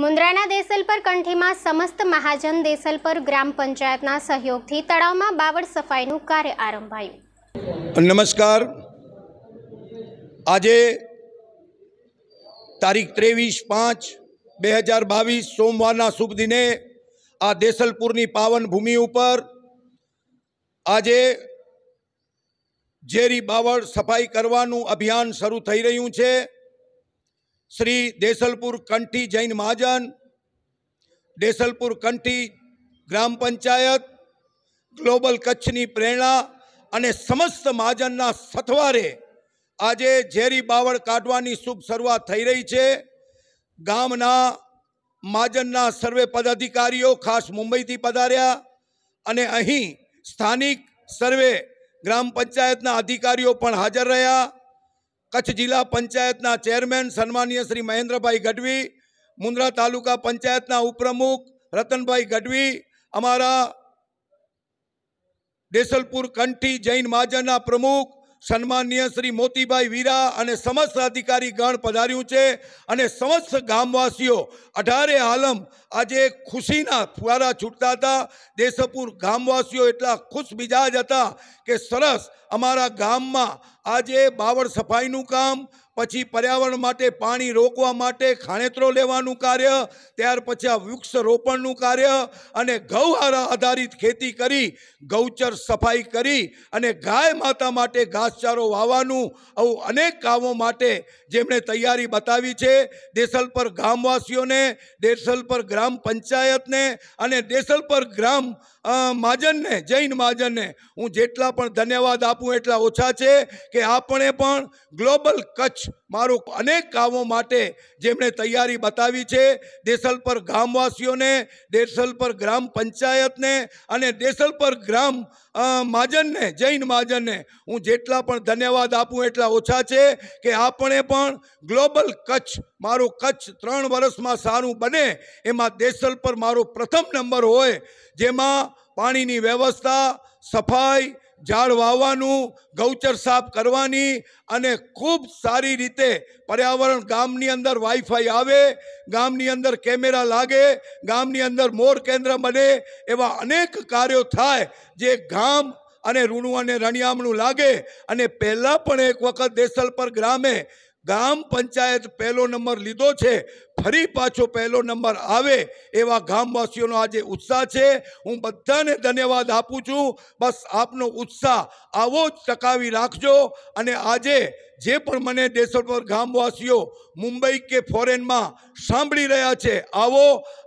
મુન્દ્રાના દેસલ પર કંઠીમાં સમસ્ત મહાજન દેસલ પર ગ્રામ પંચાયતના સહયોગથી તળાવમાં બાવળ સફાઈનું કાર્ય આરંભાયું નમસ્કાર આજે તારીખ ત્રેવીસ પાંચ બે હજાર બાવીસ સોમવારના શુભ દિને આ દેસલપુરની પાવન ભૂમિ ઉપર આજે ઝેરી બાવળ સફાઈ કરવાનું અભિયાન શરૂ થઈ રહ્યું છે શ્રી દેસલપુર કંઠી જૈન મહાજન દેસલપુર કંઠી ગ્રામ પંચાયત ગ્લોબલ કચ્છની પ્રેરણા અને સમસ્ત મહાજનના સથવારે આજે ઝેરી બાવળ કાઢવાની શુભ શરૂઆત થઈ રહી છે ગામના મહાજનના સર્વે પદાધિકારીઓ ખાસ મુંબઈથી પધાર્યા અને અહીં સ્થાનિક સર્વે ગ્રામ પંચાયતના અધિકારીઓ પણ હાજર રહ્યા કચ્છ જિલ્લા પંચાયતના ચેરમેન સન્માનીય શ્રી મહેન્દ્રભાઈ ગઢવી મુન્દ્રા તાલુકા પંચાયતના ઉપપ્રમુખ રતનભાઈ ગઢવી અમારા દેસલપુર કંઠી જૈન મહાજનના પ્રમુખ સન્માનીય શ્રી મોતીભાઈ વીરા અને સમસ્ત અધિકારી ગણ પધાર્યું છે અને સમસ્ત ગામવાસીઓ અઢારે આલમ આજે ખુશીના ફુવારા છૂટતા હતા દેશપુર ગામવાસીઓ એટલા ખુશ મિજાજ હતા કે સરસ અમારા ગામમાં આજે બાવળ સફાઈનું કામ પછી પર્યાવરણ માટે પાણી રોકવા માટે ખાણેત્રો લેવાનું કાર્ય ત્યાર પછી આ વૃક્ષરોપણનું કાર્ય અને ગૌહાર આધારિત ખેતી કરી ગૌચર સફાઈ કરી અને ગાય માતા માટે ઘાસચારો વાવવાનું આવું અનેક કામો માટે જેમણે તૈયારી બતાવી છે દેસલ દેસલપર ગામવાસીઓને પર ગ્રામ પંચાયતને અને દેસલ પર ગ્રામ મહાજનને જૈન મહાજનને હું જેટલા પણ ધન્યવાદ આપું એટલા ઓછા છે કે આપણે પણ ગ્લોબલ કચ્છ મારું અનેક ગામો માટે જેમણે તૈયારી બતાવી છે દેસલ પર ગામવાસીઓને દેસલ પર ગ્રામ પંચાયતને અને દેસલ પર ગ્રામ મહાજનને જૈન મહાજનને હું જેટલા પણ ધન્યવાદ આપું એટલા ઓછા છે કે આપણે પણ ગ્લોબલ કચ્છ મારું કચ્છ ત્રણ વર્ષમાં સારું બને એમાં દેસલ પર મારો પ્રથમ નંબર હોય જેમાં પાણીની વ્યવસ્થા સફાઈ ઝાડ વાવવાનું ગૌચર સાફ કરવાની અને ખૂબ સારી રીતે પર્યાવરણ ગામની અંદર વાઈફાઈ આવે ગામની અંદર કેમેરા લાગે ગામની અંદર મોર કેન્દ્ર બને એવા અનેક કાર્યો થાય જે ગામ અને રૂણું અને રણિયામણું લાગે અને પહેલાં પણ એક વખત દેસલપર ગ્રામે ગામ પંચાયત પહેલો નંબર લીધો છે ફરી પાછો પહેલો નંબર આવે એવા ગામવાસીઓનો આજે ઉત્સાહ છે હું બધાને ધન્યવાદ આપું છું બસ આપનો ઉત્સાહ આવો જ ટકાવી રાખજો અને આજે જે પણ મને દેશોભર ગામવાસીઓ મુંબઈ કે ફોરેનમાં સાંભળી રહ્યા છે આવો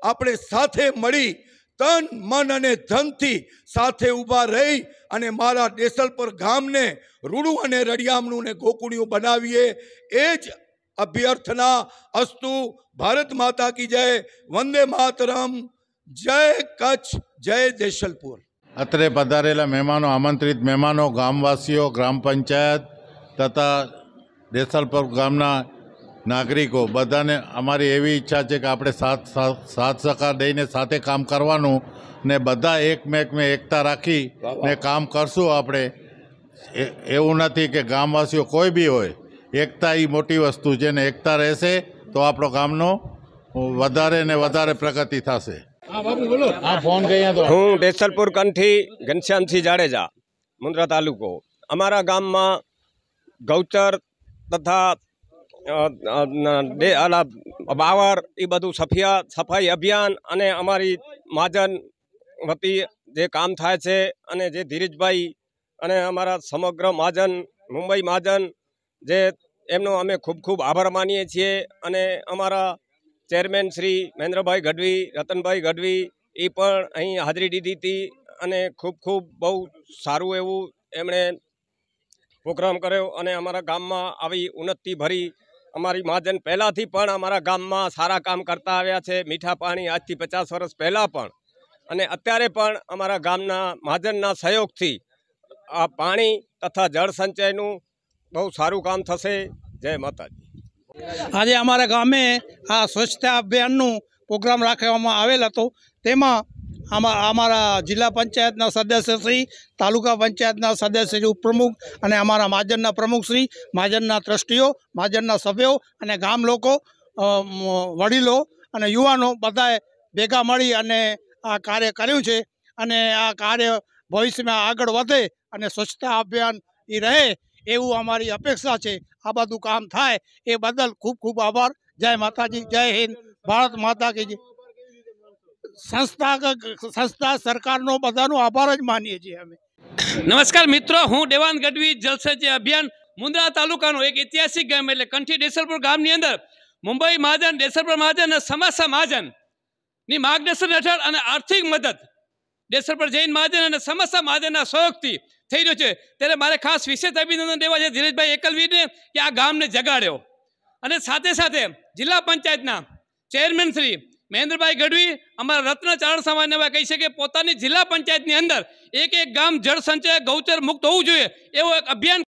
આપણે સાથે મળી તન મન અને ધનથી સાથે ઊભા રહી અને મારા દેસલપર ગામને રૂડું અને રડિયામણું ને ગોકુળિયું બનાવીએ એ જ અભ્યર્થના અસ્તુ ભારત માતા કી જય વંદે માતરમ જય કચ્છ જય દેશલપુર અત્રે પધારેલા મહેમાનો આમંત્રિત મહેમાનો ગામવાસીઓ ગ્રામ પંચાયત તથા દેસલપર ગામના નાગરિકો બધાને અમારી એવી ઈચ્છા છે કે આપણે સાથ સાથ સહકાર દઈને સાથે કામ કરવાનું ને બધા એકમેકને એકતા રાખી ને કામ કરશું આપણે એવું નથી કે ગામવાસીઓ કોઈ બી હોય એકતા એ મોટી વસ્તુ છે ને એકતા રહેશે તો આપણો ગામનો વધારે ને વધારે પ્રગતિ થશે હું દેસલપુર કંઠી ઘનશ્યામસિંહ જાડેજા મુન્દ્રા તાલુકો અમારા ગામમાં ગૌચર તથા બાવર એ બધું સફિયા સફાઈ અભિયાન અને અમારી મહાજન વતી જે કામ થાય છે અને જે ધીરજભાઈ અને અમારા સમગ્ર મહાજન મુંબઈ મહાજન જે એમનો અમે ખૂબ ખૂબ આભાર માનીએ છીએ અને અમારા ચેરમેન શ્રી મહેન્દ્રભાઈ ગઢવી રતનભાઈ ગઢવી એ પણ અહીં હાજરી દીધી હતી અને ખૂબ ખૂબ બહુ સારું એવું એમણે પ્રોગ્રામ કર્યો અને અમારા ગામમાં આવી ઉન્નતિ ભરી અમારી મહાજન પહેલાંથી પણ અમારા ગામમાં સારા કામ કરતા આવ્યા છે મીઠા પાણી આજથી પચાસ વર્ષ પહેલાં પણ અને અત્યારે પણ અમારા ગામના મહાજનના સહયોગથી આ પાણી તથા જળ સંચયનું બહુ સારું કામ થશે જય માતાજી આજે અમારા ગામે આ સ્વચ્છતા અભિયાનનું પ્રોગ્રામ રાખવામાં આવેલ હતો તેમાં અમારા જિલ્લા પંચાયતના સદસ્યશ્રી તાલુકા પંચાયતના સદસ્યશ્રી ઉપપ્રમુખ અને અમારા મહાજનના પ્રમુખશ્રી મહાજનના ટ્રસ્ટીઓ મહાજનના સભ્યો અને ગામ લોકો વડીલો અને યુવાનો બધાએ ભેગા મળી અને આ કાર્ય કર્યું છે અને આ કાર્ય ભવિષ્યમાં આગળ વધે અને સ્વચ્છતા અભિયાન એ રહે એવું અમારી અપેક્ષા છે આ બધું કામ થાય એ બદલ ખૂબ ખૂબ આભાર જય માતાજી જય હિન્દ ભારત માતા કી સંસ્થા સંસ્થા સરકારનો બધાનો આભાર જ માનીએ છીએ અમે નમસ્કાર મિત્રો હું દેવાન ગઢવી જલસજય અભિયાન મુંદ્રા તાલુકાનો એક ઐતિહાસિક ગામ એટલે કંઠી ડેસરપુર ગામની અંદર મુંબઈ મહાજન ડેસરપુર મહાજન અને સમાસા મહાજનની માર્ગદર્શન હેઠળ અને આર્થિક મદદ ડેસરપુર જૈન મહાજન અને સમસ્યા મહાજનના સહયોગથી થઈ રહ્યું છે ત્યારે મારે ખાસ વિશેષ અભિનંદન દેવા છે ધીરજભાઈ એકલવીને કે આ ગામને જગાડ્યો અને સાથે સાથે જિલ્લા પંચાયતના ચેરમેન શ્રી મહેન્દ્રભાઈ ગઢવી અમારા રત્ન ચારણ સમાજને એવા કહી શકે પોતાની જિલ્લા પંચાયતની અંદર એક એક ગામ જળ સંચય ગૌચર મુક્ત હોવું જોઈએ એવો એક અભિયાન